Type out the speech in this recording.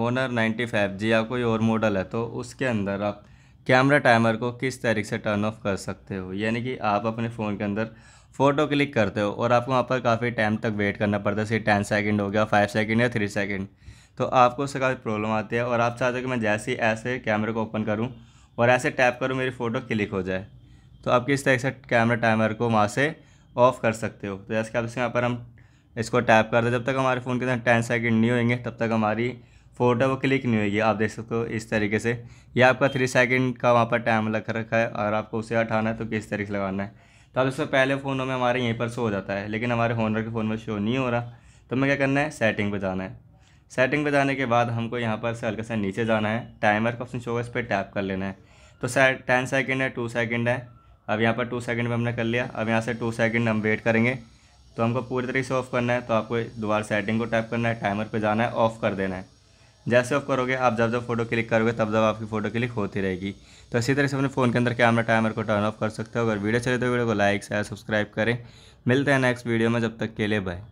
owner ninety five G या कोई और मॉडल है तो उसके अंदर आप कैमरा टाइमर को किस तरीके से टर्न ऑफ कर सकते हो यानी कि आप अपने फ़ोन के अंदर फ़ोटो क्लिक करते हो और आपको वहाँ पर काफ़ी टाइम तक वेट करना पड़ता है सिर्फ टेन सेकेंड हो गया फाइव सेकेंड या थ्री सेकेंड तो आपको उससे काफ़ी प्रॉब्लम आती है और आप चाहते हो कि मैं जैसे ही ऐसे कैमरे को ओपन करूँ और ऐसे टैप करूँ मेरी फ़ोटो क्लिक हो जाए तो आप किस तरीके से कैमरा टाइमर को वहाँ से ऑफ़ कर सकते हो तो जैसे कि आप इसके यहाँ पर हम इसको टैप कर दें जब तक हमारे फ़ोन के अंदर टेन सेकेंड नहीं होंगे तब तक हमारी फ़ोटो वो क्लिक नहीं होगी आप देख सकते हो इस तरीके से ये आपका थ्री सेकेंड का वहाँ पर टाइम लग रखा है और आपको उसे हटाना है तो किस तरीके से लगाना है तो आप इससे पहले फ़ोनों में हमारे यहीं पर शो हो जाता है लेकिन हमारे होनर के फ़ोन में शो नहीं हो रहा तो हमें क्या करना है सेटिंग पर जाना है सेटिंग पर जाने के बाद हमको यहाँ पर से हल्का सा नीचे जाना है टाइमर का ऑप्शन शो है इस पर टैप कर लेना है तो टेन सेकेंड है टू सेकेंड है अब यहाँ पर टू सेकेंड में हमने कर लिया अब यहाँ से टू सेकेंड हम वेट करेंगे तो हमको पूरी तरीके से ऑफ़ करना है तो आपको दोबारा सेटिंग को टैप करना है टाइमर पर जाना है ऑफ़ कर देना है जैसे ऑफ करोगे आप जब जब फोटो क्लिक करोगे तब जब आपकी फ़ोटो क्लिक होती रहेगी तो इसी तरह से अपने फ़ोन के अंदर कैमरा टाइमर को टर्न ऑफ कर सकते हो अगर वीडियो चले तो वीडियो को लाइक शेयर सब्सक्राइब करें मिलते हैं नेक्स्ट वीडियो में जब तक के लिए बाय